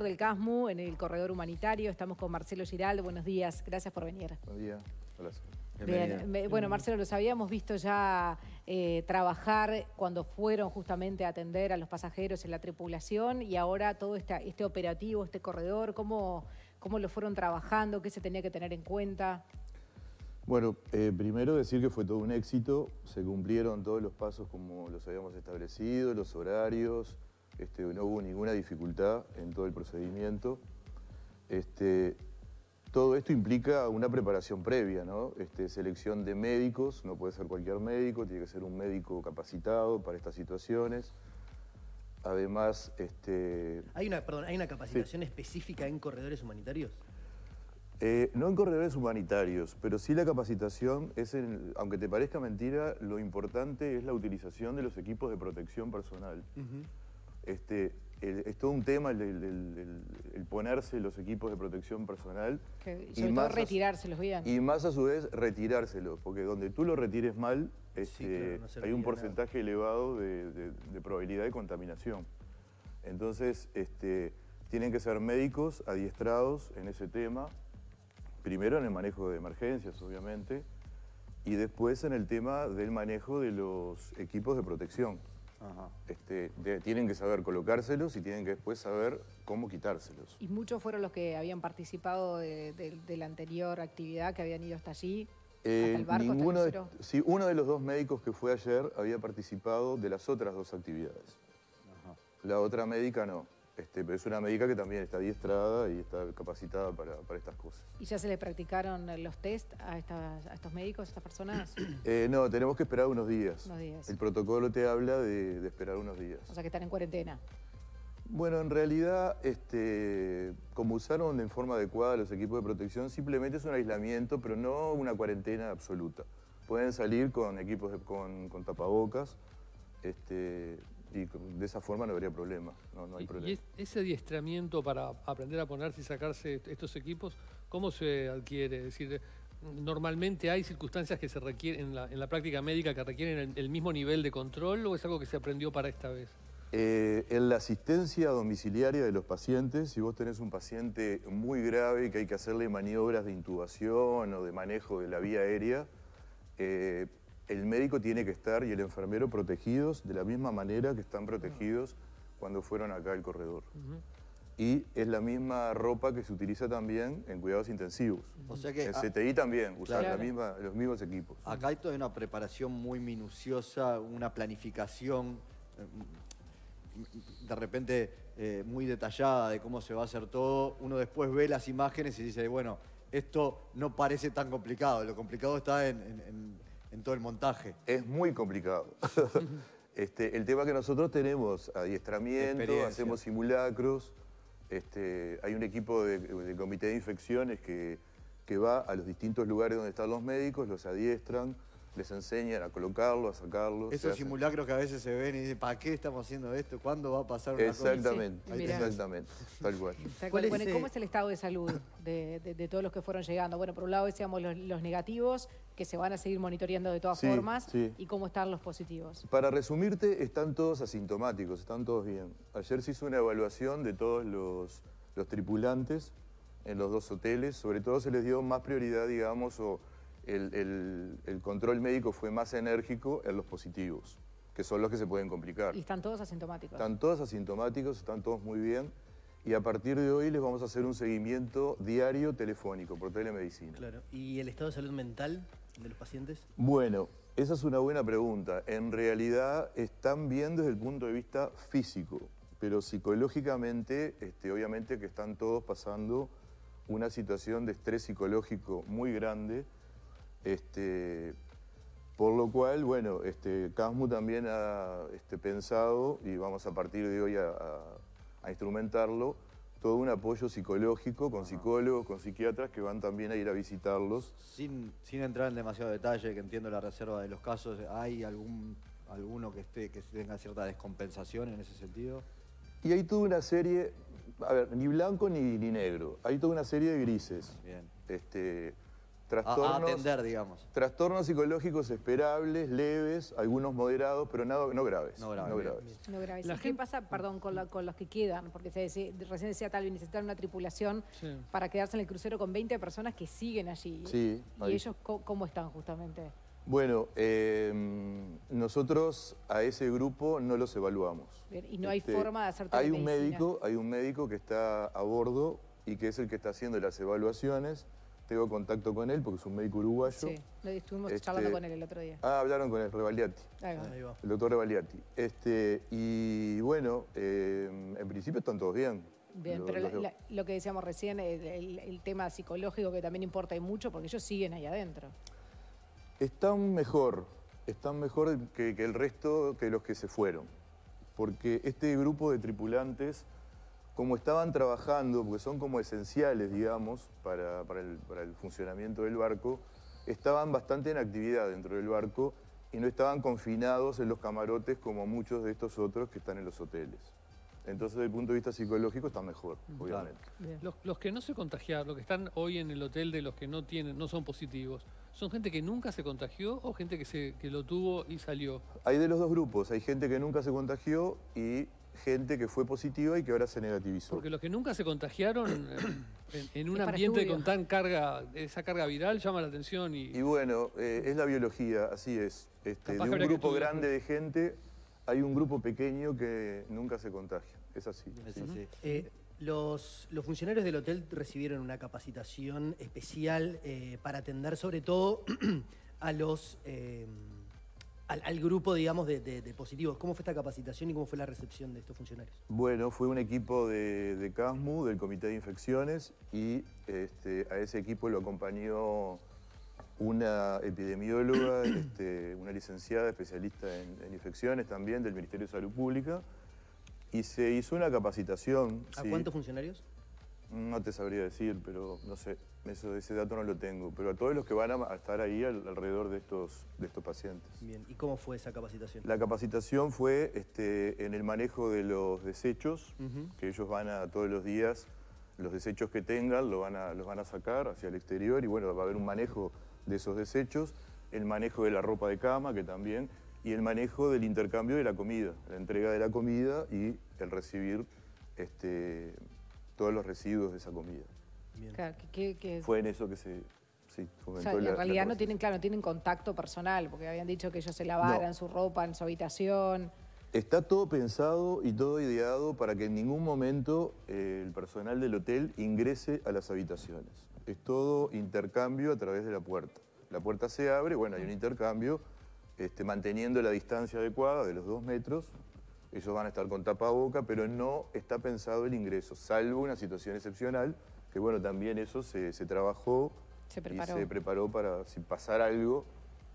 del CASMU en el corredor humanitario. Estamos con Marcelo Giraldo. Buenos días, gracias por venir. Buen día, bueno, Marcelo, los habíamos visto ya eh, trabajar cuando fueron justamente a atender a los pasajeros en la tripulación y ahora todo este, este operativo, este corredor, ¿cómo, ¿cómo lo fueron trabajando? ¿Qué se tenía que tener en cuenta? Bueno, eh, primero decir que fue todo un éxito, se cumplieron todos los pasos como los habíamos establecido, los horarios, este, no hubo ninguna dificultad en todo el procedimiento. Este, todo esto implica una preparación previa, ¿no? Este, selección de médicos, no puede ser cualquier médico, tiene que ser un médico capacitado para estas situaciones. Además, este... ¿Hay una, ¿hay una capacitación específica en corredores humanitarios? Eh, no en corredores humanitarios, pero sí la capacitación es, en, aunque te parezca mentira, lo importante es la utilización de los equipos de protección personal. Este, es todo un tema el, ponerse los equipos de protección personal. y más retirárselos bien. Y más a su vez retirárselos, porque donde tú lo retires mal, este, hay un porcentaje elevado de, probabilidad de contaminación. Entonces, este, tienen que ser médicos adiestrados en ese tema, primero en el manejo de emergencias, obviamente, y después en el tema del manejo de los equipos de protección. Este, tienen que saber colocárselos y tienen que después saber cómo quitárselos. Y muchos fueron los que habían participado de, la anterior actividad, que habían ido hasta allí. Eh, ninguno uno de los dos médicos que fue ayer había participado de las otras dos actividades. La otra médica no. Este, pero es una médica que también está adiestrada y está capacitada para, estas cosas. ¿Y ya se le practicaron los test a, estos médicos, a estas personas? Eh, no, tenemos que esperar unos días. El protocolo te habla de, esperar unos días. O sea que están en cuarentena. Bueno, en realidad, este, como usaron en forma adecuada los equipos de protección, simplemente es un aislamiento, pero no una cuarentena absoluta. Pueden salir con equipos, con, con tapabocas, este, de esa forma no habría problema. ¿Y ese adiestramiento para aprender a ponerse y sacarse estos equipos, cómo se adquiere? Es decir, normalmente hay circunstancias que se requieren en la, práctica médica que requieren el, mismo nivel de control o es algo que se aprendió para esta vez? Eh, en la asistencia domiciliaria de los pacientes, si vos tenés un paciente muy grave que hay que hacerle maniobras de intubación o de manejo de la vía aérea, eh, el médico tiene que estar y el enfermero protegidos de la misma manera que están protegidos cuando fueron acá al corredor. Y es la misma ropa que se utiliza también en cuidados intensivos. O sea que... En CTI también, usar la misma, los mismos equipos. Acá hay toda una preparación muy minuciosa, una planificación em, de repente eh, muy detallada de cómo se va a hacer todo. Uno después ve las imágenes y dice, bueno, esto no parece tan complicado. Lo complicado está en en todo el montaje. Es muy complicado. Este, el tema que nosotros tenemos, adiestramiento, hacemos simulacros, este, hay un equipo de comité de infecciones que, que va a los distintos lugares donde están los médicos, los adiestran, les enseñan a colocarlo, a sacarlo. Esos simulacros que a veces se ven y dicen, ¿para qué estamos haciendo esto? ¿Cuándo va a pasar una exactamente, cosa? exactamente, tal ¿Cómo es el estado de salud de, todos los que fueron llegando? Bueno, por un lado decíamos los, negativos, que se van a seguir monitoreando de todas formas, y cómo están los positivos. Para resumirte, están todos asintomáticos, están todos bien. Ayer se hizo una evaluación de todos los, los tripulantes en los dos hoteles, sobre todo se les dio más prioridad, digamos, o el, control médico fue más enérgico en los positivos, que son los que se pueden complicar. Y están todos asintomáticos. Están todos asintomáticos, están todos muy bien. Y a partir de hoy les vamos a hacer un seguimiento diario telefónico por telemedicina. Claro. ¿Y el estado de salud mental de los pacientes? Bueno, esa es una buena pregunta. En realidad están bien desde el punto de vista físico, pero psicológicamente, este, obviamente que están todos pasando una situación de estrés psicológico muy grande este, por lo cual, bueno, este, Casmu también ha este, pensado, y vamos a partir de hoy a, instrumentarlo, todo un apoyo psicológico con psicólogos, con psiquiatras que van también a ir a visitarlos. Sin, entrar en demasiado detalle, que entiendo la reserva de los casos, ¿hay algún, alguno que, esté, que tenga cierta descompensación en ese sentido? Y hay toda una serie, a ver, ni blanco ni, ni negro, hay toda una serie de grises. Bien. Este, Trastornos, atender, digamos. Trastornos psicológicos esperables, leves, algunos moderados, pero nada, no graves. No, graves. ¿Qué pasa, perdón, con, los que quedan? Porque se decía, recién decía Talvin, necesitan una tripulación para quedarse en el crucero con 20 personas que siguen allí. ¿Y ellos cómo están justamente? Bueno, eh, nosotros a ese grupo no los evaluamos. ¿Y no hay este, forma de hacer hay un médico Hay un médico que está a bordo y que es el que está haciendo las evaluaciones tengo contacto con él porque es un médico uruguayo. Sí, lo estuvimos este, charlando con él el otro día. Ah, hablaron con el Revaliati. Ahí va. El doctor Revaliati. Este, y bueno, eh, en principio están todos bien. Bien, pero lo, que decíamos recién, el, el, tema psicológico que también importa y mucho porque ellos siguen ahí adentro. Están mejor, están mejor que el resto que los que se fueron. Porque este grupo de tripulantes como estaban trabajando, porque son como esenciales, digamos, para, el, funcionamiento del barco, estaban bastante en actividad dentro del barco y no estaban confinados en los camarotes como muchos de estos otros que están en los hoteles. Entonces, desde el punto de vista psicológico, está mejor, obviamente. Los, que no se contagiaron, los que están hoy en el hotel de los que no tienen, no son positivos, ¿son gente que nunca se contagió o gente que lo tuvo y salió? Hay de los dos grupos. Hay gente que nunca se contagió y gente que fue positiva y que ahora se negativizó. Porque los que nunca se contagiaron eh, en, un ambiente con tan carga, esa carga viral llama la atención. Y, y bueno, eh, es la biología, así es. Este, de un grupo grande de gente hay un grupo pequeño que nunca se contagia. Es así. Eh, los, los, funcionarios del hotel recibieron una capacitación especial para atender sobre todo a los al, grupo, digamos, de, positivos. ¿Cómo fue esta capacitación y cómo fue la recepción de estos funcionarios? Bueno, fue un equipo de, CASMU, del Comité de Infecciones, y este, a ese equipo lo acompañó una epidemióloga, este, una licenciada especialista en, infecciones también del Ministerio de Salud Pública, y se hizo una capacitación. ¿A cuántos funcionarios? No te sabría decir, pero no sé, ese dato no lo tengo, pero a todos los que van a estar ahí alrededor de estos, pacientes. Bien, ¿y cómo fue esa capacitación? La capacitación fue este, en el manejo de los desechos, que ellos van a todos los días, los desechos que tengan los van a sacar hacia el exterior y bueno, va a haber un manejo de esos desechos, el manejo de la ropa de cama, que también, y el manejo del intercambio de la comida, la entrega de la comida y el recibir este, todos los residuos de esa comida. Fue en eso que se, se en realidad no tienen, claro, no tienen contacto personal, porque habían dicho que ellos se lavaran su ropa en su habitación. Está todo pensado y todo ideado para que en ningún momento eh, el personal del hotel ingrese a las habitaciones. Es todo intercambio a través de la puerta. La puerta se abre, bueno, hay un intercambio, este, manteniendo la distancia adecuada de los dos metros. Ellos van a estar con tapaboca, pero no está pensado el ingreso, salvo una situación excepcional que bueno, también eso se, trabajó se preparó. y se preparó para si pasara algo,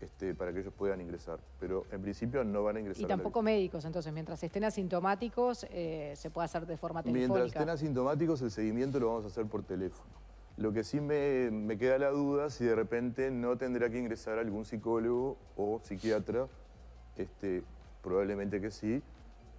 este, para que ellos puedan ingresar. Pero en principio no van a ingresar. Y tampoco médicos, entonces, mientras estén asintomáticos, eh, se puede hacer de forma telefónica. Mientras estén asintomáticos, el seguimiento lo vamos a hacer por teléfono. Lo que sí me, queda la duda si de repente no tendrá que ingresar algún psicólogo o psiquiatra, este, probablemente que sí,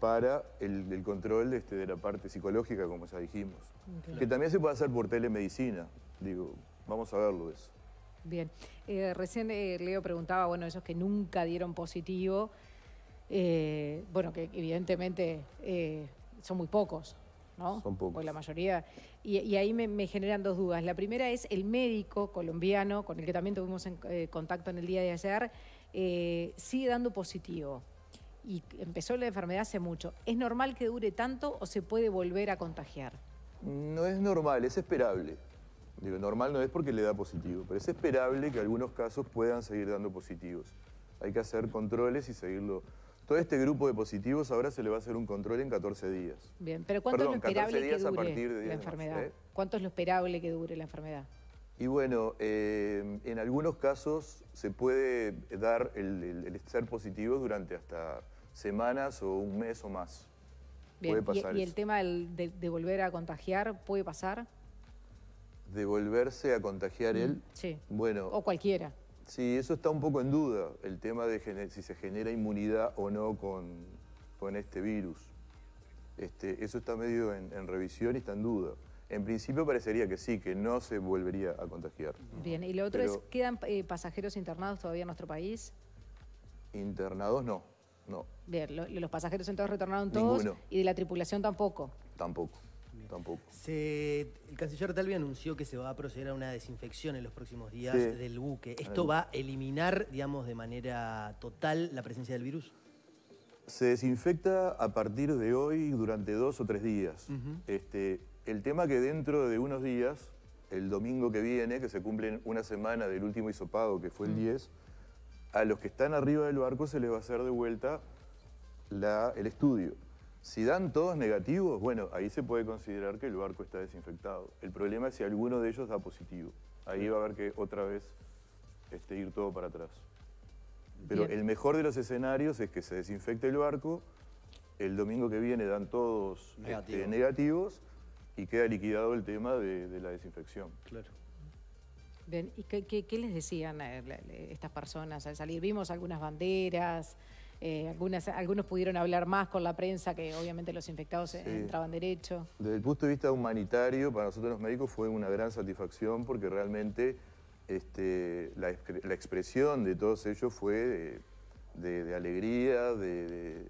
para el, el control este, de la parte psicológica, como ya dijimos. Que también se puede hacer por telemedicina. Digo, vamos a verlo eso. Bien. Eh, recién eh, Leo preguntaba, bueno, esos que nunca dieron positivo, eh, bueno, que evidentemente son muy pocos, ¿no? Son pocos. la mayoría. Y, ahí me, generan dos dudas. La primera es el médico colombiano, con el que también tuvimos contacto en el día de ayer, sigue dando positivo. Y empezó la enfermedad hace mucho. ¿Es normal que dure tanto o se puede volver a contagiar? no es normal, es esperable. Digo, normal no es porque le da positivo, pero es esperable que algunos casos puedan seguir dando positivos. Hay que hacer controles y seguirlo. Todo este grupo de positivos ahora se le va a hacer un control en 14 días. Bien, pero ¿cuánto es lo esperable que dure la enfermedad? ¿eh? ¿Cuánto es lo esperable que dure la enfermedad? Y bueno, eh, en algunos casos se puede dar el, el ser positivo durante hasta semanas o un mes o más. ¿Y, el tema de, volver a contagiar puede pasar? ¿De volverse a contagiar mm, él? Sí. Bueno. O cualquiera. Sí, eso está un poco en duda, el tema de si se genera inmunidad o no con, con este virus. Este, eso está medio en, revisión y está en duda. En principio parecería que sí, que no se volvería a contagiar. Bien, y lo otro es, ¿quedan eh, pasajeros internados todavía en nuestro país? Internados no. No. Bien, los pasajeros entonces retornaron todos y de la tripulación tampoco. Tampoco. Tampoco. el canciller Talvi anunció que se va a proceder a una desinfección en los próximos días del buque. ¿Esto va a eliminar, digamos, de manera total la presencia del virus? Se desinfecta a partir de hoy durante dos o tres días. este, el tema que dentro de unos días, el domingo que viene, que se cumplen una semana del último hisopado, que fue el 10, a los que están arriba del barco se les va a hacer de vuelta el estudio. Si dan todos negativos, bueno, ahí se puede considerar que el barco está desinfectado. El problema es si alguno de ellos da positivo. Ahí va a haber que otra vez este, ir todo para atrás. Pero el mejor de los escenarios es que se desinfecte el barco, el domingo que viene dan todos este, negativos y queda liquidado el tema de, de la desinfección. Claro. ¿y qué, les decían eh, a estas personas al salir? Vimos algunas banderas, eh, algunas, algunos pudieron hablar más con la prensa, que obviamente los infectados entraban derecho. Desde el punto de vista humanitario, para nosotros los médicos fue una gran satisfacción porque realmente este, la, expresión de todos ellos fue de, alegría, de,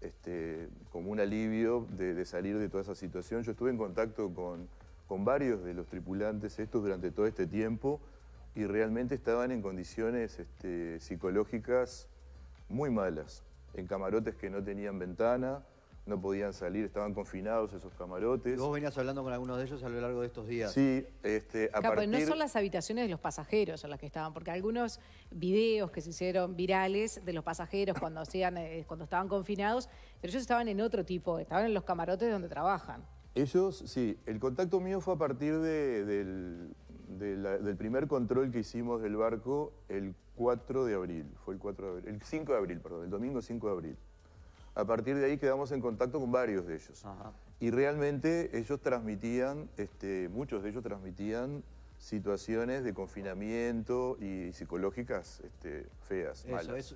este, como un alivio de salir de toda esa situación. Yo estuve en contacto con con varios de los tripulantes estos durante todo este tiempo y realmente estaban en condiciones este, psicológicas muy malas, en camarotes que no tenían ventana, no podían salir, estaban confinados esos camarotes. vos venías hablando con algunos de ellos a lo largo de estos días. Sí, este, a no son las habitaciones de los pasajeros en las que estaban, porque algunos videos que se hicieron virales de los pasajeros cuando, hacían, eh, cuando estaban confinados, pero ellos estaban en otro tipo, estaban en los camarotes donde trabajan. Ellos, sí, el contacto mío fue a partir del, primer control que hicimos del barco el 4 de abril, fue el 4 de abril, el 5 de abril, perdón, el domingo 5 de abril. A partir de ahí quedamos en contacto con varios de ellos. Y realmente ellos transmitían, este, muchos de ellos transmitían situaciones de confinamiento y psicológicas este, feas.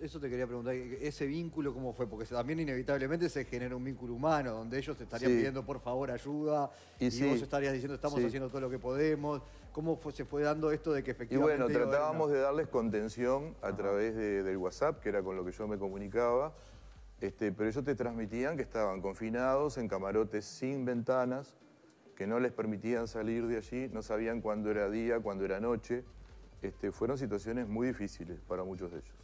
Eso, te quería preguntar, ¿e-, ese vínculo cómo fue, porque también inevitablemente se genera un vínculo humano, donde ellos te estarían pidiendo por favor ayuda y, vos estarías diciendo estamos haciendo todo lo que podemos. ¿Cómo se fue dando esto de que efectivamente... Y bueno, tratábamos de darles contención a través del WhatsApp, que era con lo que yo me comunicaba, este, pero ellos te transmitían que estaban confinados en camarotes sin ventanas, que no les permitían salir de allí, no sabían cuándo era día, cuándo era noche. Este, fueron situaciones muy difíciles para muchos de ellos.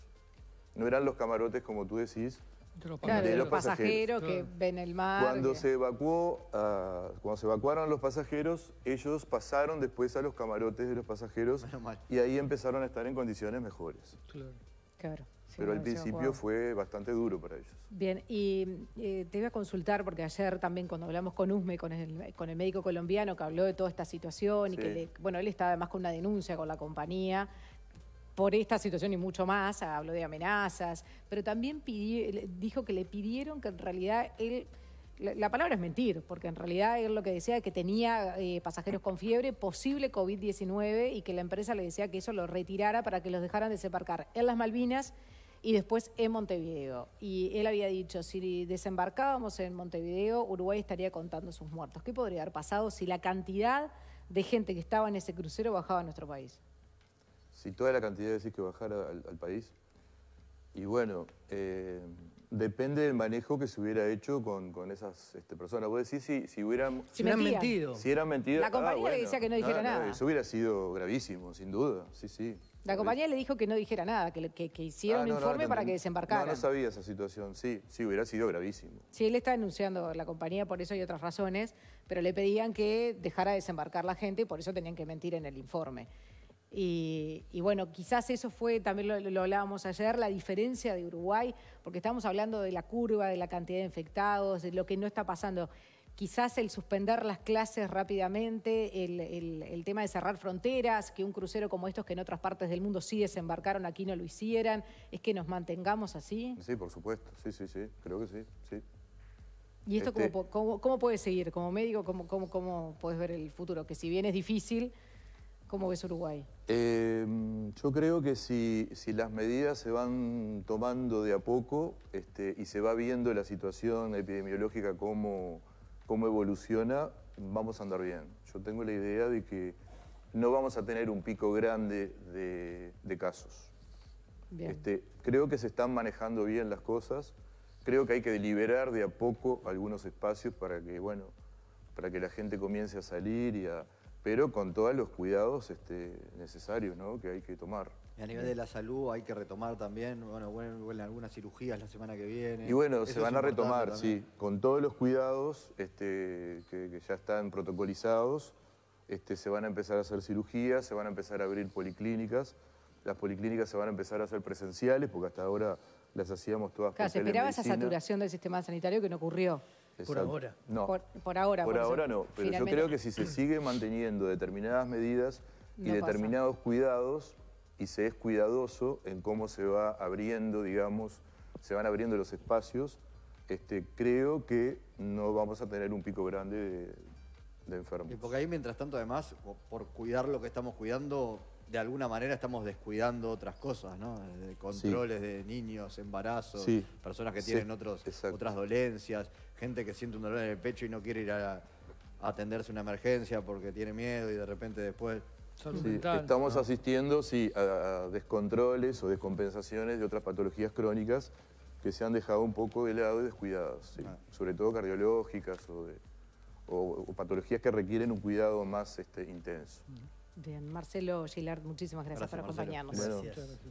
No eran los camarotes, como tú decís, de los, pasajeros, que ven el mar. Cuando, se evacuó, ah, cuando se evacuaron los pasajeros, ellos pasaron después a los camarotes de los pasajeros y ahí empezaron a estar en condiciones mejores. claro pero al principio fue bastante duro para ellos. Bien, y eh, te iba a consultar, porque ayer también cuando hablamos con Usme, con el, con el médico colombiano que habló de toda esta situación, y que bueno, él estaba además con una denuncia con la compañía por esta situación y mucho más, habló de amenazas, pero también dijo que le pidieron que en realidad él... La, palabra es mentir, porque en realidad él lo que decía es que tenía eh, pasajeros con fiebre, posible COVID-19, y que la empresa le decía que eso lo retirara para que los dejaran desembarcar en las Malvinas y después en Montevideo. Y él había dicho, si desembarcábamos en Montevideo, Uruguay estaría contando sus muertos. ¿Qué podría haber pasado si la cantidad de gente que estaba en ese crucero bajaba a nuestro país? Si toda la cantidad de decís que bajara al, país, y bueno, eh, Depende del manejo que se hubiera hecho con, esas este, personas. Vos decís si, si hubieran... Si, si mentido. Si eran La ah, compañía le decía que no dijera nada, Eso hubiera sido gravísimo, sin duda. Sí, sí. La compañía le dijo que no dijera nada, que, que, que hiciera ah, un informe para que desembarcara. No, no sabía esa situación, sí, sí, hubiera sido gravísimo. Sí, él está denunciando a la compañía por eso y otras razones, pero le pedían que dejara desembarcar la gente y por eso tenían que mentir en el informe. Y, bueno, quizás eso fue, también lo, hablábamos ayer, la diferencia de Uruguay, porque estamos hablando de la curva, de la cantidad de infectados, de lo que no está pasando. Quizás el suspender las clases rápidamente, el, tema de cerrar fronteras, que un crucero como estos que en otras partes del mundo sí desembarcaron, aquí no lo hicieran, es que nos mantengamos así. Sí, por supuesto, sí, sí, sí, creo que sí, sí. ¿Y esto cómo, este cómo, puede seguir? Como médico, ¿cómo, cómo, ¿cómo puedes ver el futuro? Que si bien es difícil, ¿Cómo ves Uruguay? Em, yo creo que si, si, las medidas se van tomando de a poco este, y se va viendo la situación epidemiológica cómo, cómo evoluciona, vamos a andar bien. Yo tengo la idea de que no vamos a tener un pico grande de, casos. Este, creo que se están manejando bien las cosas. Creo que hay que liberar de a poco algunos espacios para que, bueno, para que la gente comience a salir y a, pero con todos los cuidados este, necesarios que hay que tomar. Y a nivel de la salud hay que retomar también, bueno, vuelven algunas cirugías la semana que viene. Y bueno, se van a retomar, sí, con todos los cuidados este, que, ya están protocolizados, este, se van a empezar a hacer cirugías, se van a empezar a abrir policlínicas, las policlínicas se van a empezar a hacer presenciales, porque hasta ahora las hacíamos todas Claro, se esperaba esa saturación del sistema sanitario que no ocurrió. Por ahora. No. Por, ahora. Por, ahora no, pero yo creo que si se sigue manteniendo determinadas medidas y determinados cuidados y se es cuidadoso en cómo se va abriendo, digamos, se van abriendo los espacios, este, creo que no vamos a tener un pico grande de, de enfermos. Y porque ahí, mientras tanto, además, por cuidar lo que estamos cuidando, de alguna manera estamos descuidando otras cosas, ¿no? controles de niños, embarazos, personas que tienen otros, otras dolencias, gente que siente un dolor en el pecho y no quiere ir a, a atenderse una emergencia porque tiene miedo y de repente después... estamos asistiendo sí, a, descontroles o descompensaciones de otras patologías crónicas que se han dejado un poco de lado y descuidadas, ah. sobre todo cardiológicas o, patologías que requieren un cuidado más este, intenso. Bien, Marcelo Gilard, muchísimas gracias, por acompañarnos. Gracias.